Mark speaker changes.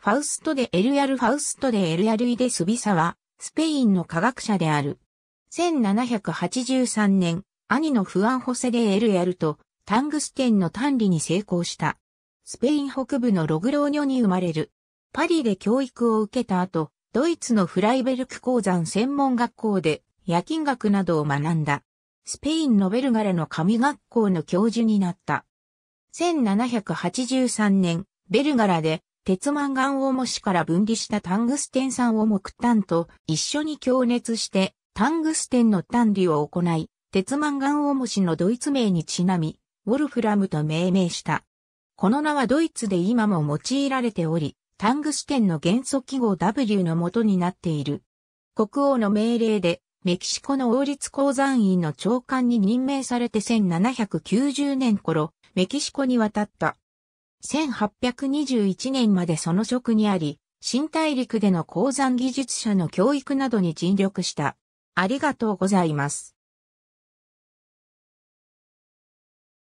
Speaker 1: ファウストでエルヤル・ファウストでエルヤルイデス・ビサは、スペインの科学者
Speaker 2: である。1783年、兄のフアン・ホセでエルヤルと、タングステンの単理に成功した。スペイン北部のログローニョに生まれる。パリで教育を受けた後、ドイツのフライベルク鉱山専門学校で夜勤学などを学んだ。スペインのベルガラの神学校の教授になった。1783年、ベルガラで鉄マンガンを模子から分離したタングステン酸を木炭と一緒に強熱してタングステンの管理を行い、鉄マンガンを模子のドイツ名にちなみ、ウォルフラムと命名した。この名はドイツで今も用いられており、タングステンの元素記号 W の元になっている。国王の命令で、メキシコの王立鉱山院の長官に任命されて1790年頃、メキシコに渡った。1821年までその職にあり、新大陸での鉱山技術者の教育などに尽力した。
Speaker 1: ありがとうございます。